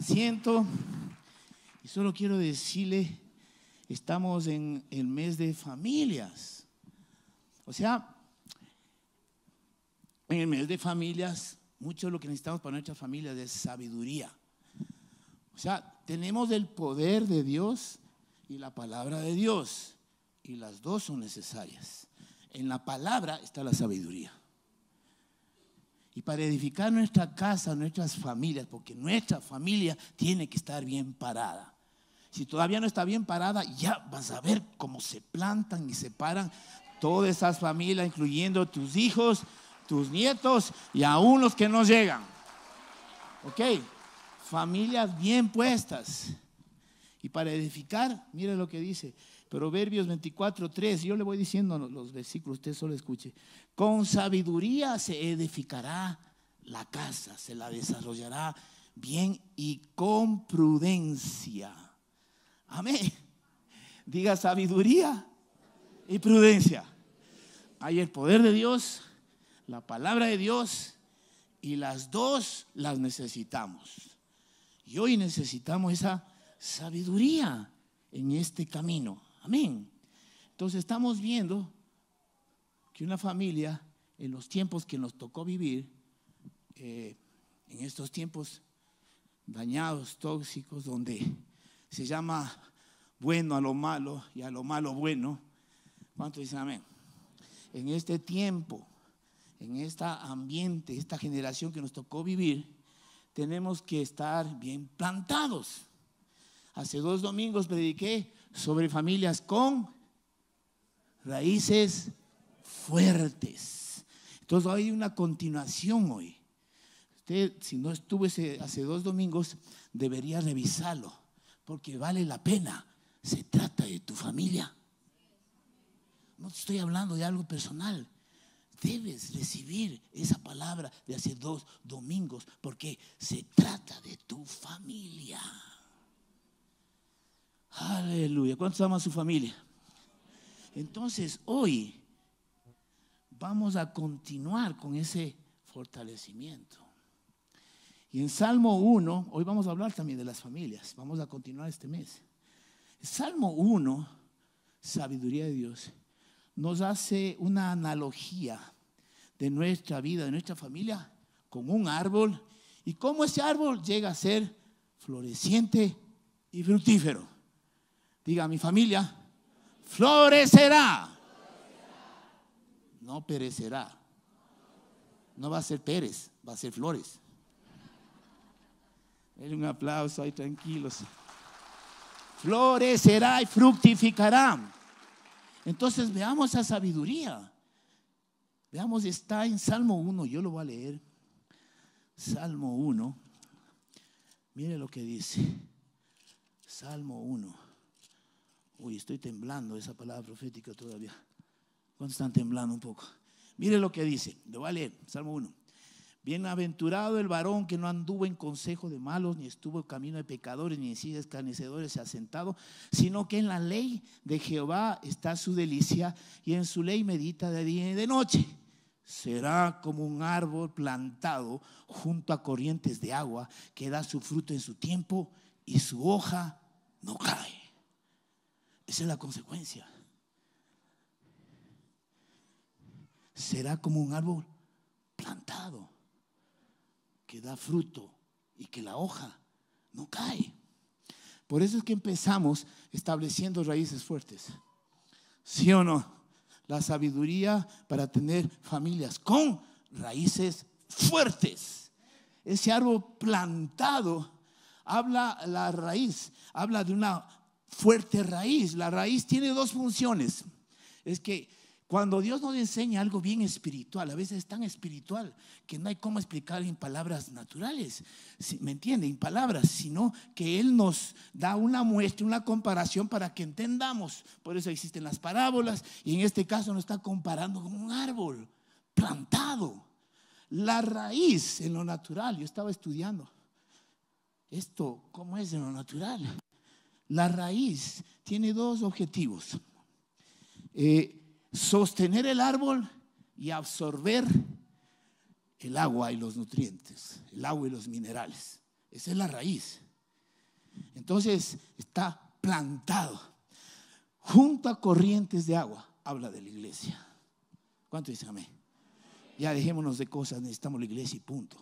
Siento Y solo quiero decirle, estamos en el mes de familias. O sea, en el mes de familias, mucho lo que necesitamos para nuestras familias es sabiduría. O sea, tenemos el poder de Dios y la palabra de Dios. Y las dos son necesarias. En la palabra está la sabiduría. Y para edificar nuestra casa, nuestras familias, porque nuestra familia tiene que estar bien parada. Si todavía no está bien parada, ya vas a ver cómo se plantan y se paran todas esas familias, incluyendo tus hijos, tus nietos y aún los que no llegan. ¿Ok? Familias bien puestas. Y para edificar, mire lo que dice, Proverbios 24, 3, yo le voy diciendo los versículos, usted solo escuche. Con sabiduría se edificará la casa, se la desarrollará bien y con prudencia. Amén. Diga sabiduría y prudencia. Hay el poder de Dios, la palabra de Dios, y las dos las necesitamos. Y hoy necesitamos esa sabiduría en este camino. Amén. Entonces estamos viendo que una familia en los tiempos que nos tocó vivir, eh, en estos tiempos dañados, tóxicos, donde se llama bueno a lo malo y a lo malo bueno, ¿cuánto dicen amén? En este tiempo, en este ambiente, esta generación que nos tocó vivir, tenemos que estar bien plantados. Hace dos domingos prediqué sobre familias con raíces fuertes. Entonces hay una continuación hoy. Usted, si no estuvo hace dos domingos, debería revisarlo, porque vale la pena. Se trata de tu familia. No te estoy hablando de algo personal. Debes recibir esa palabra de hace dos domingos, porque se trata de tu familia. Aleluya. ¿Cuántos aman su familia? Entonces, hoy vamos a continuar con ese fortalecimiento. Y en Salmo 1, hoy vamos a hablar también de las familias, vamos a continuar este mes. Salmo 1, sabiduría de Dios, nos hace una analogía de nuestra vida, de nuestra familia, con un árbol y cómo ese árbol llega a ser floreciente y fructífero. Diga, mi familia florecerá. No perecerá. No va a ser Pérez, va a ser Flores. Denle un aplauso ahí, tranquilos. Florecerá y fructificará. Entonces veamos esa sabiduría. Veamos, está en Salmo 1, yo lo voy a leer. Salmo 1. Mire lo que dice. Salmo 1. Uy, estoy temblando esa palabra profética todavía. ¿Cuántos están temblando un poco? Mire lo que dice, lo voy a leer, Salmo 1. Bienaventurado el varón que no anduvo en consejo de malos, ni estuvo en camino de pecadores, ni en sillas escarnecedores se ha sentado, sino que en la ley de Jehová está su delicia y en su ley medita de día y de noche. Será como un árbol plantado junto a corrientes de agua que da su fruto en su tiempo y su hoja no cae. Esa es la consecuencia. Será como un árbol plantado que da fruto y que la hoja no cae. Por eso es que empezamos estableciendo raíces fuertes. ¿Sí o no? La sabiduría para tener familias con raíces fuertes. Ese árbol plantado habla la raíz, habla de una fuerte raíz. La raíz tiene dos funciones. Es que cuando Dios nos enseña algo bien espiritual, a veces es tan espiritual que no hay cómo explicarlo en palabras naturales, ¿me entiende? En palabras, sino que Él nos da una muestra, una comparación para que entendamos. Por eso existen las parábolas y en este caso nos está comparando con un árbol plantado. La raíz en lo natural, yo estaba estudiando esto, ¿cómo es en lo natural? La raíz tiene dos objetivos. Eh, sostener el árbol y absorber el agua y los nutrientes, el agua y los minerales. Esa es la raíz. Entonces está plantado junto a corrientes de agua. Habla de la iglesia. ¿Cuánto dicen amén? Ya dejémonos de cosas, necesitamos la iglesia y punto.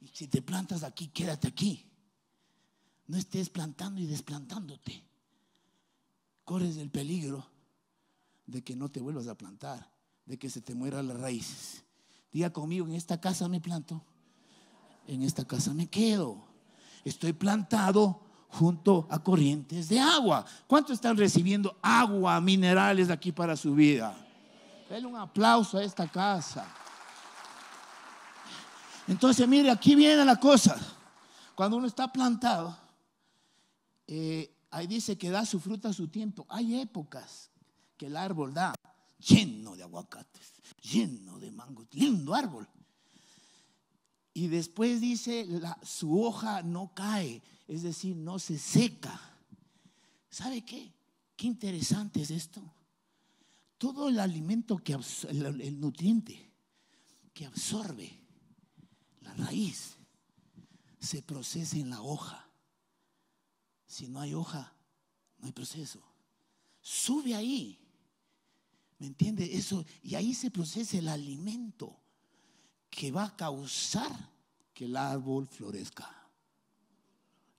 Y si te plantas aquí, quédate aquí. No estés plantando y desplantándote. Corres el peligro de que no te vuelvas a plantar, de que se te mueran las raíces. Diga conmigo, en esta casa me planto, en esta casa me quedo. Estoy plantado junto a corrientes de agua. ¿Cuánto están recibiendo agua, minerales aquí para su vida? Denle un aplauso a esta casa. Entonces, mire, aquí viene la cosa. Cuando uno está plantado, eh, ahí dice que da su fruta a su tiempo. Hay épocas que el árbol da lleno de aguacates, lleno de mangos, lindo árbol. Y después dice, su hoja no cae, es decir, no se seca. ¿Sabe qué? Qué interesante es esto. Todo el alimento que el nutriente que absorbe la raíz se procesa en la hoja. Si no hay hoja, no hay proceso. Sube ahí. ¿Me entiende? Eso, y ahí se procesa el alimento que va a causar que el árbol florezca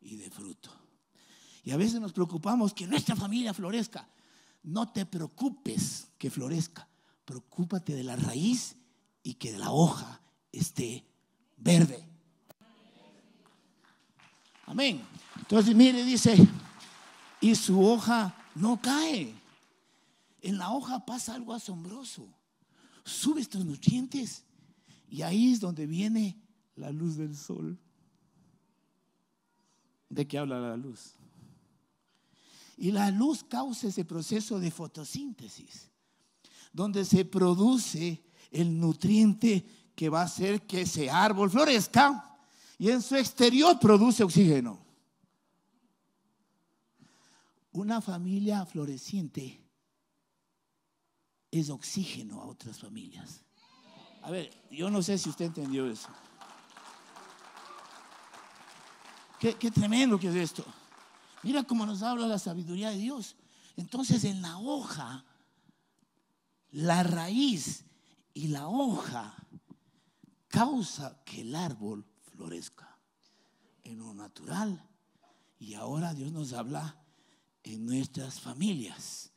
y de fruto. Y a veces nos preocupamos que nuestra familia florezca. No te preocupes que florezca. Preocúpate de la raíz y que la hoja esté verde. Amén. Entonces, mire, dice, y su hoja no cae. En la hoja pasa algo asombroso. Sube estos nutrientes y ahí es donde viene la luz del sol. ¿De qué habla la luz? Y la luz causa ese proceso de fotosíntesis, donde se produce el nutriente que va a hacer que ese árbol florezca y en su exterior produce oxígeno. Una familia floreciente es oxígeno a otras familias. A ver, yo no sé si usted entendió eso. Qué, tremendo que es esto. Mira cómo nos habla la sabiduría de Dios. Entonces en la hoja, la raíz y la hoja causa que el árbol florezca en lo natural. Y ahora Dios nos habla en nuestras familias,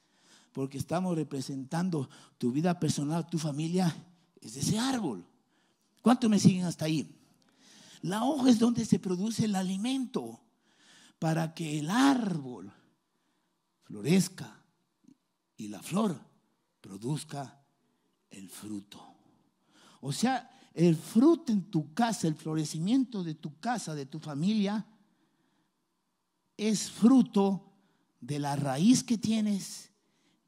porque estamos representando tu vida personal, tu familia, es ese árbol. ¿Cuántos me siguen hasta ahí? La hoja es donde se produce el alimento para que el árbol florezca y la flor produzca el fruto. O sea, el fruto en tu casa, el florecimiento de tu casa, de tu familia, es fruto de la raíz que tienes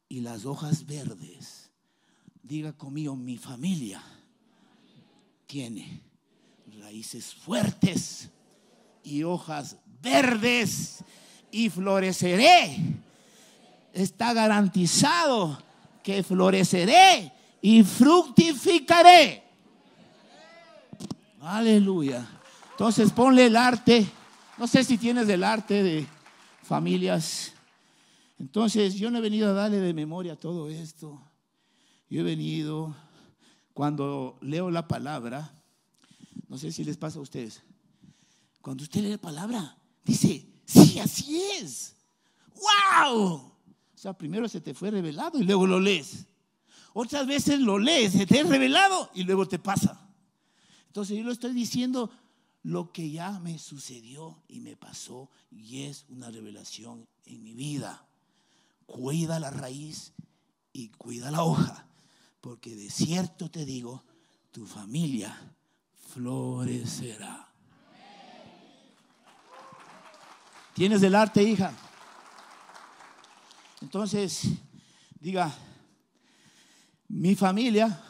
y las hojas verdes. Diga conmigo, mi familia tiene raíces fuertes y hojas verdes y floreceré. Está garantizado que floreceré y fructificaré. Aleluya. Entonces ponle el arte. No sé si tienes el arte de familias. Entonces yo no he venido a darle de memoria todo esto. Yo he venido, cuando leo la palabra, no sé si les pasa a ustedes, cuando usted lee la palabra, dice, sí, así es. ¡Wow! O sea, primero se te fue revelado y luego lo lees. Otras veces lo lees, se te es revelado y luego te pasa. Entonces yo le estoy diciendo lo que ya me sucedió y me pasó y es una revelación en mi vida. Cuida la raíz y cuida la hoja, porque de cierto te digo, tu familia florecerá. Tienes del arte, hija. Entonces, diga, mi familia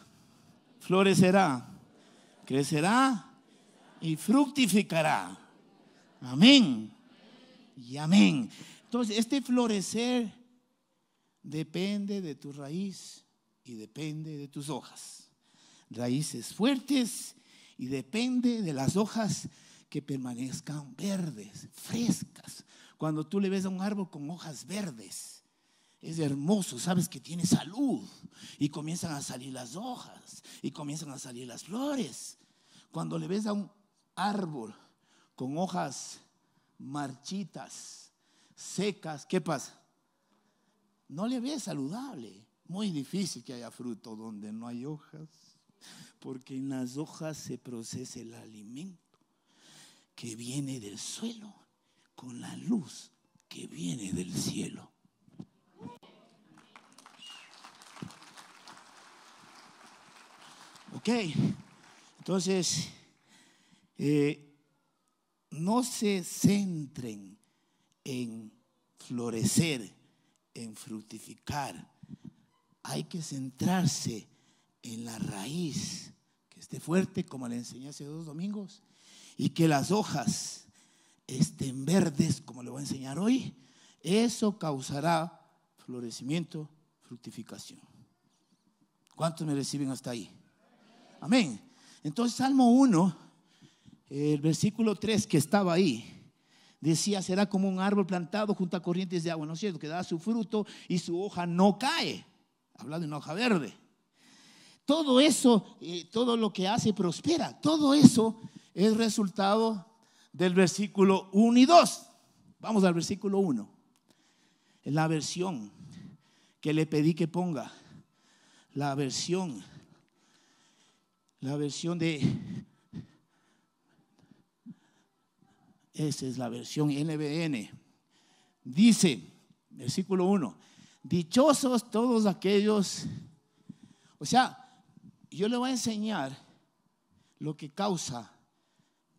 florecerá crecerá y fructificará. Amén. Y amén. Entonces, este florecer depende de tu raíz y depende de tus hojas. Raíces fuertes y depende de las hojas que permanezcan verdes, frescas. Cuando tú le ves a un árbol con hojas verdes, es hermoso, sabes que tiene salud. Y comienzan a salir las hojas y comienzan a salir las flores. Cuando le ves a un árbol con hojas marchitas, secas, ¿qué pasa? No le ves saludable. Muy difícil que haya fruto donde no hay hojas, porque en las hojas se procesa el alimento que viene del suelo con la luz que viene del cielo. Ok, entonces, eh, no se centren en florecer, en fructificar. Hay que centrarse en la raíz, que esté fuerte, como le enseñé hace dos domingos, y que las hojas estén verdes, como le voy a enseñar hoy. Eso causará florecimiento, fructificación. ¿Cuántos me reciben hasta ahí? Amén. Entonces, Salmo 1, el versículo 3 que estaba ahí, decía, será como un árbol plantado junto a corrientes de agua, ¿no es cierto? Que da su fruto y su hoja no cae. Habla de una hoja verde. Todo eso, eh, todo lo que hace prospera. Todo eso es resultado del versículo 1 y 2. Vamos al versículo 1. En la versión que le pedí que ponga, la versión la versión de... Esa es la versión NBN. Dice, versículo 1, dichosos todos aquellos... O sea, yo le voy a enseñar lo que causa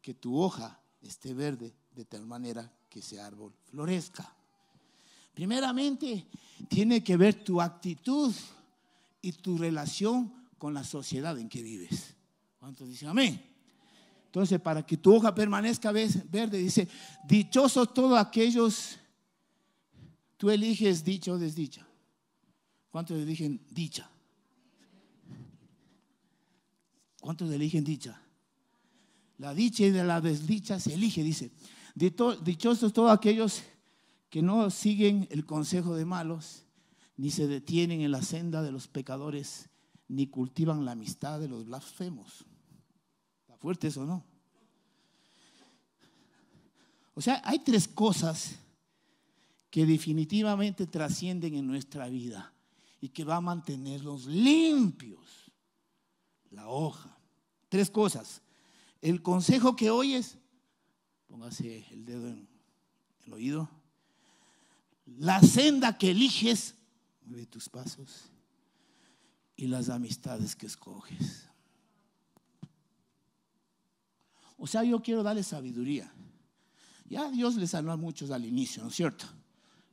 que tu hoja esté verde de tal manera que ese árbol florezca. Primeramente, tiene que ver tu actitud y tu relación con la sociedad en que vives. ¿Cuántos dicen amén? Entonces, para que tu hoja permanezca verde, dice, dichosos todos aquellos, tú eliges dicha o desdicha. ¿Cuántos eligen dicha? ¿Cuántos eligen dicha? La dicha y de la desdicha se elige, dice. Dichosos todos aquellos que no siguen el consejo de malos, ni se detienen en la senda de los pecadores, ni cultivan la amistad de los blasfemos fuerte eso, ¿no? O sea, hay tres cosas que definitivamente trascienden en nuestra vida y que va a mantenerlos limpios. La hoja. Tres cosas. El consejo que oyes, póngase el dedo en el oído. La senda que eliges, mueve tus pasos. Y las amistades que escoges. O sea, yo quiero darle sabiduría. Ya Dios les sanó a muchos al inicio, ¿no es cierto?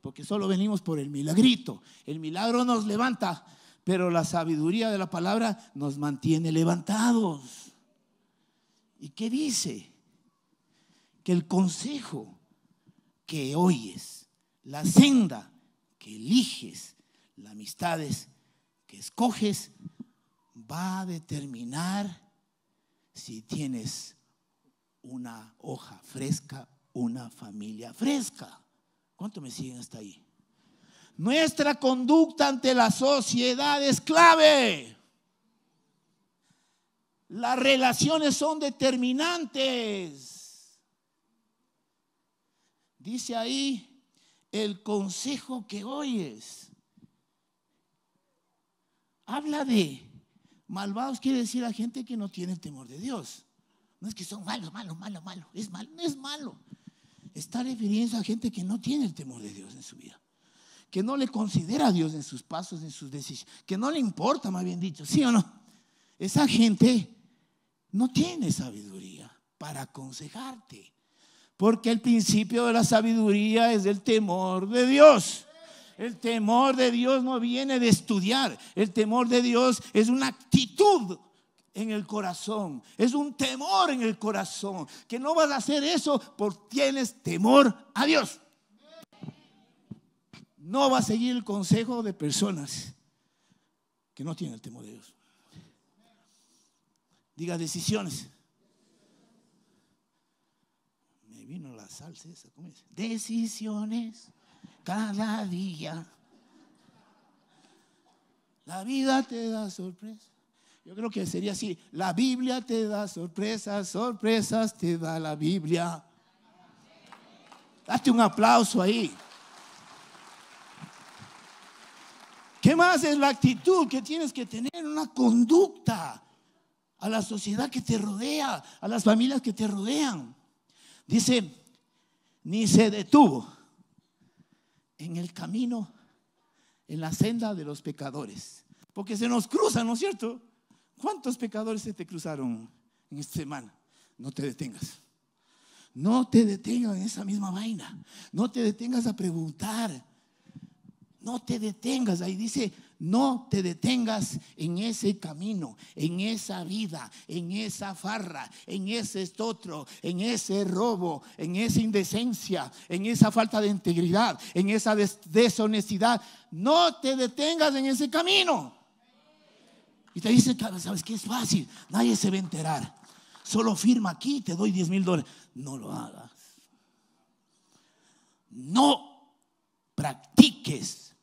Porque solo venimos por el milagrito. El milagro nos levanta, pero la sabiduría de la palabra nos mantiene levantados. ¿Y qué dice? Que el consejo que oyes, la senda que eliges, las amistades que escoges, va a determinar si tienes una hoja fresca, una familia fresca. ¿Cuánto me siguen hasta ahí? Nuestra conducta ante la sociedad es clave. Las relaciones son determinantes. Dice ahí el consejo que oyes. Habla de malvados, quiere decir a gente que no tiene el temor de Dios. No es que son malos, malo, malo, malo. Es malo, no es malo. Está refiriendo a gente que no tiene el temor de Dios en su vida. Que no le considera a Dios en sus pasos, en sus decisiones. Que no le importa, más bien dicho. ¿Sí o no? Esa gente no tiene sabiduría para aconsejarte. Porque el principio de la sabiduría es el temor de Dios. El temor de Dios no viene de estudiar. El temor de Dios es una actitud en el corazón, es un temor en el corazón, que no vas a hacer eso porque tienes temor a Dios. No vas a seguir el consejo de personas que no tienen el temor de Dios. Diga decisiones. Me vino la salsa esa, ¿cómo Decisiones cada día. La vida te da sorpresa. Yo creo que sería así. La Biblia te da sorpresas, sorpresas te da la Biblia. Date un aplauso ahí. ¿Qué más es la actitud que tienes que tener? Una conducta a la sociedad que te rodea, a las familias que te rodean. Dice, ni se detuvo en el camino, en la senda de los pecadores. Porque se nos cruzan, ¿no es cierto? ¿Cuántos pecadores se te cruzaron en esta semana? No te detengas. No te detengas en esa misma vaina. No te detengas a preguntar. No te detengas. Ahí dice, no te detengas en ese camino, en esa vida, en esa farra, en ese estotro, en ese robo, en esa indecencia, en esa falta de integridad, en esa deshonestidad. No te detengas en ese camino. Y te dicen, ¿sabes qué? Es fácil, nadie se va a enterar. Solo firma aquí, te doy 10 mil dólares. No lo hagas. No practiques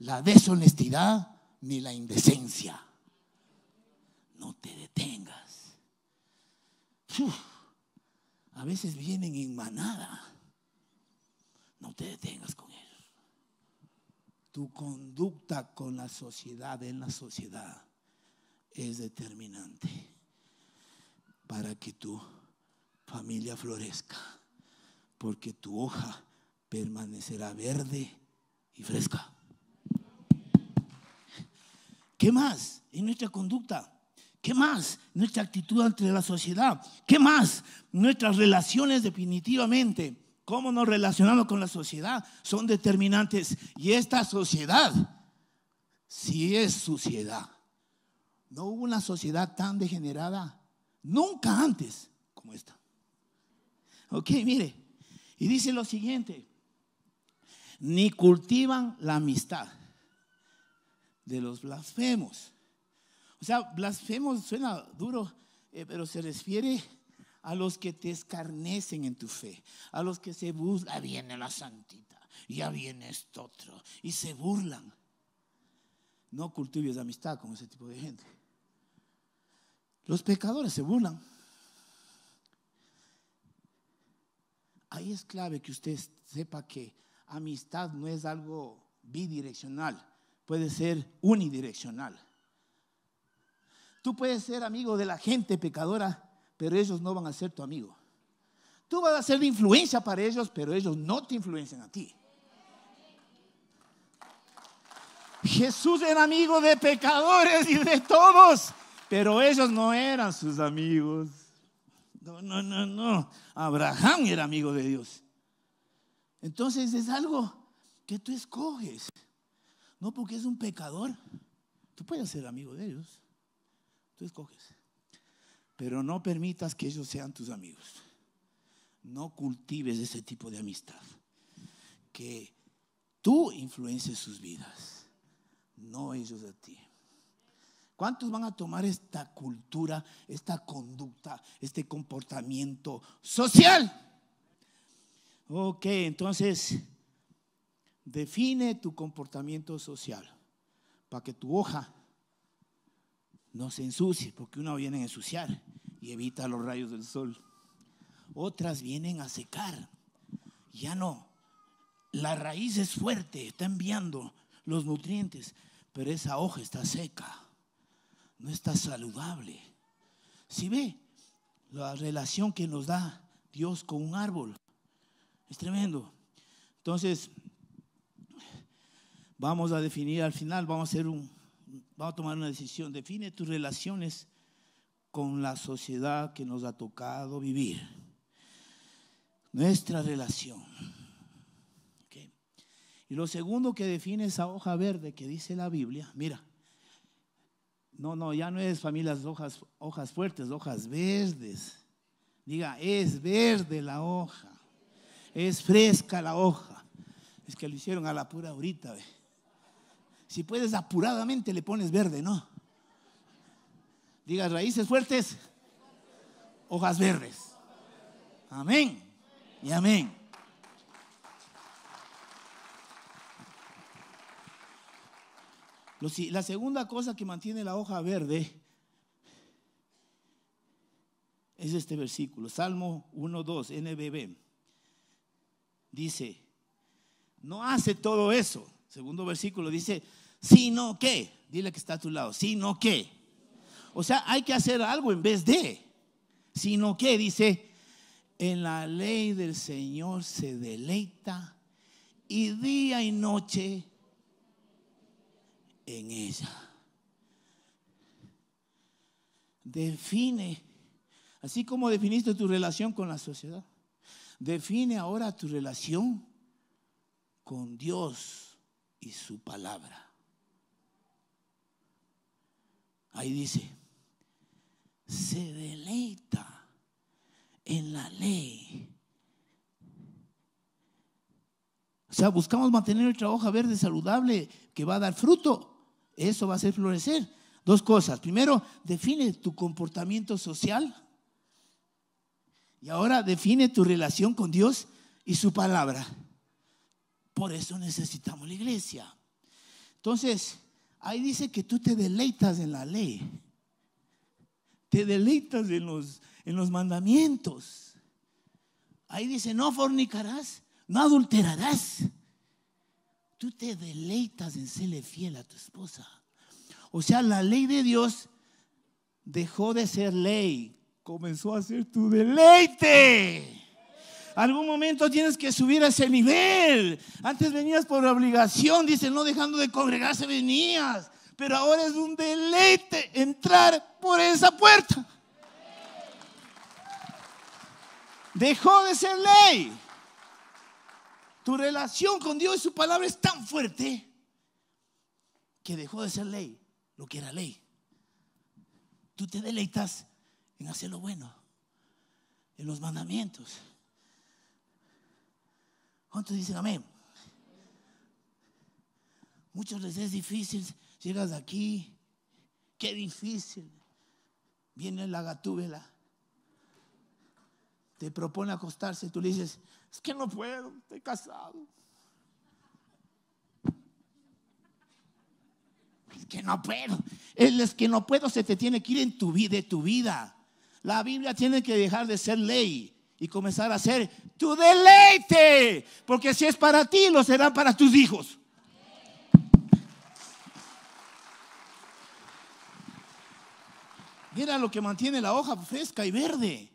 la deshonestidad ni la indecencia. No te detengas. a veces vienen en manada. No te detengas con ellos. Tu conducta con la sociedad en la sociedad es determinante para que tu familia florezca, porque tu hoja permanecerá verde y fresca. ¿Qué más en nuestra conducta? ¿Qué más nuestra actitud ante la sociedad? ¿Qué más nuestras relaciones definitivamente? ¿Cómo nos relacionamos con la sociedad? Son determinantes. Y esta sociedad, si es suciedad, no hubo una sociedad tan degenerada nunca antes como esta. Ok, mire. Y dice lo siguiente. Ni cultivan la amistad de los blasfemos. O sea, blasfemos suena duro, eh, pero se refiere a los que te escarnecen en tu fe, a los que se burlan, ah, viene la santita, ya viene esto otro, y se burlan. No cultives amistad con ese tipo de gente. Los pecadores se burlan. Ahí es clave que usted sepa que amistad no es algo bidireccional, puede ser unidireccional. Tú puedes ser amigo de la gente pecadora, pero ellos no van a ser tu amigo. Tú vas a ser influencia para ellos, pero ellos no te influencian a ti. Jesús era amigo de pecadores y de todos. Pero ellos no eran sus amigos. No, no, no, no. Abraham era amigo de Dios. Entonces es algo que tú escoges. No porque es un pecador. Tú puedes ser amigo de ellos. Tú escoges. Pero no permitas que ellos sean tus amigos. No cultives ese tipo de amistad. Que tú Influences sus vidas. No ellos a ti. ¿Cuántos van a tomar esta cultura, esta conducta, este comportamiento social? Ok, entonces, define tu comportamiento social para que tu hoja no se ensucie, porque una viene a ensuciar y evita los rayos del sol. Otras vienen a secar. Ya no. La raíz es fuerte, está enviando los nutrientes, pero esa hoja está seca no está saludable. Si ve la relación que nos da Dios con un árbol, es tremendo. Entonces, vamos a definir al final, vamos a hacer un, vamos a tomar una decisión. Define tus relaciones con la sociedad que nos ha tocado vivir. Nuestra relación. Y lo segundo que define esa hoja verde que dice la Biblia, mira, no, no, ya no es familias hojas, hojas fuertes, hojas verdes. Diga, es verde la hoja, es fresca la hoja. Es que lo hicieron a la pura ahorita. Si puedes apuradamente le pones verde, ¿no? Diga, raíces fuertes, hojas verdes. Amén y amén. La segunda cosa que mantiene la hoja verde es este versículo, Salmo 1.2, NBB. Dice, no hace todo eso. Segundo versículo dice, sino que, dile que está a tu lado, sino que. O sea, hay que hacer algo en vez de, sino que dice, en la ley del Señor se deleita y día y noche en ella. Define, así como definiste tu relación con la sociedad, define ahora tu relación con Dios y su palabra. Ahí dice, se deleita en la ley. O sea, buscamos mantener El trabajo verde saludable que va a dar fruto. Eso va a hacer florecer. Dos cosas. Primero, define tu comportamiento social. Y ahora define tu relación con Dios y su palabra. Por eso necesitamos la iglesia. Entonces, ahí dice que tú te deleitas en la ley. Te deleitas en los, mandamientos. Ahí dice, no fornicarás, no adulterarás, tú te deleitas en serle fiel a tu esposa. O sea, la ley de Dios dejó de ser ley, comenzó a ser tu deleite. Algún momento tienes que subir a ese nivel. Antes venías por obligación, dice, no dejando de congregarse venías. Pero ahora es un deleite entrar por esa puerta. Dejó de ser ley. Tu relación con Dios y su palabra es tan fuerte que dejó de ser ley, lo que era ley. Tú te deleitas en hacer lo bueno, en los mandamientos. ¿Cuántos dicen amén? Muchos les es difícil, llegas aquí, qué difícil. Viene la gatúbela, te propone acostarse, tú le dices, es que no puedo, estoy casado. Es que no puedo. es que no puedo se te tiene que ir en tu, de tu vida. La Biblia tiene que dejar de ser ley y comenzar a ser tu deleite. Porque si es para ti, lo será para tus hijos. Mira lo que mantiene la hoja fresca y verde.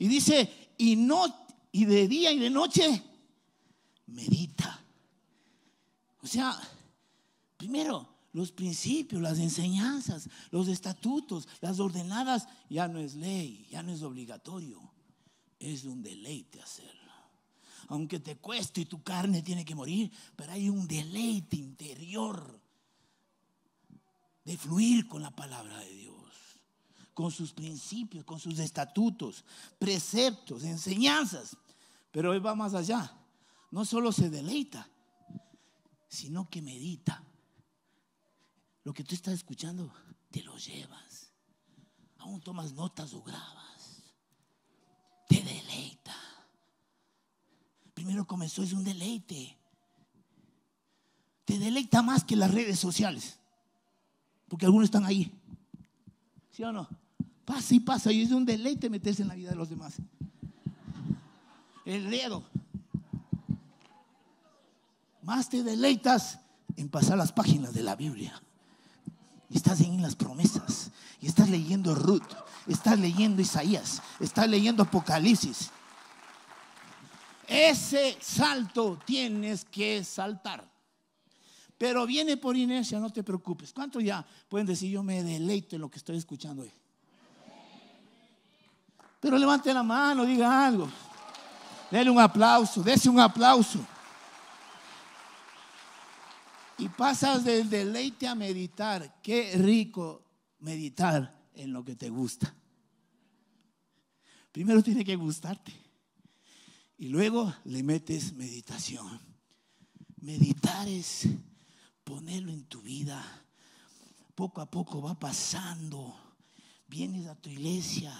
Y dice, y no y de día y de noche medita. O sea, primero, los principios, las enseñanzas, los estatutos, las ordenadas, ya no es ley, ya no es obligatorio. Es un deleite hacerlo. Aunque te cueste y tu carne tiene que morir, pero hay un deleite interior de fluir con la palabra de Dios con sus principios, con sus estatutos, preceptos, enseñanzas. Pero Él va más allá. No solo se deleita, sino que medita. Lo que tú estás escuchando, te lo llevas. Aún tomas notas o grabas. Te deleita. Primero comenzó, es un deleite. Te deleita más que las redes sociales. Porque algunos están ahí. ¿Sí o no? Pasa y pasa. Y es un deleite meterse en la vida de los demás. El dedo. Más te deleitas en pasar las páginas de la Biblia. Y estás en las promesas. Y estás leyendo Ruth. Estás leyendo Isaías. Estás leyendo Apocalipsis. Ese salto tienes que saltar pero viene por inercia, no te preocupes. ¿Cuántos ya pueden decir yo me deleito en lo que estoy escuchando hoy? Pero levante la mano, diga algo. Dele un aplauso, dese un aplauso. Y pasas del deleite a meditar. Qué rico meditar en lo que te gusta. Primero tiene que gustarte. Y luego le metes meditación. Meditar es ponerlo en tu vida. Poco a poco va pasando. Vienes a tu iglesia,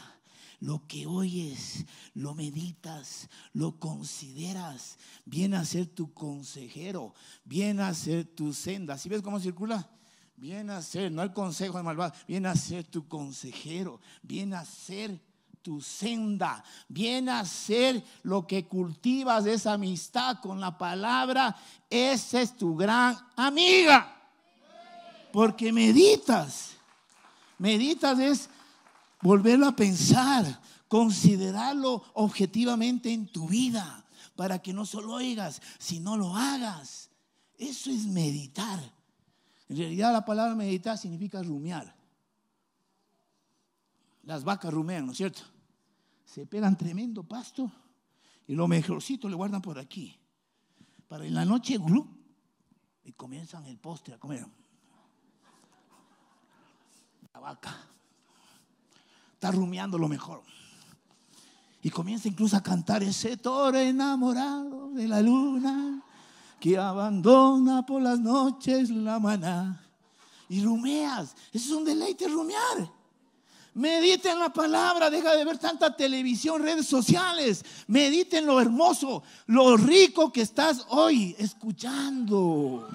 lo que oyes, lo meditas, lo consideras. Viene a ser tu consejero, viene a ser tu senda. ¿Sí ves cómo circula? Viene a ser, no el consejo de malvado, viene a ser tu consejero, viene a ser tu senda. Viene a ser lo que cultivas esa amistad con la palabra. Esa es tu gran amiga. Porque meditas. Meditas es volverlo a pensar, considerarlo objetivamente en tu vida, para que no solo oigas, sino lo hagas. Eso es meditar. En realidad la palabra meditar significa rumiar las vacas rumean, ¿no es cierto? Se pegan tremendo pasto y lo mejorcito le guardan por aquí. Para en la noche, y comienzan el postre a comer. La vaca está rumiando lo mejor. Y comienza incluso a cantar ese toro enamorado de la luna que abandona por las noches la maná. Y rumeas, eso es un deleite rumear. Mediten la palabra, deja de ver tanta televisión, redes sociales. Mediten lo hermoso, lo rico que estás hoy escuchando.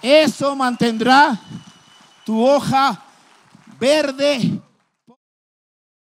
Eso mantendrá tu hoja verde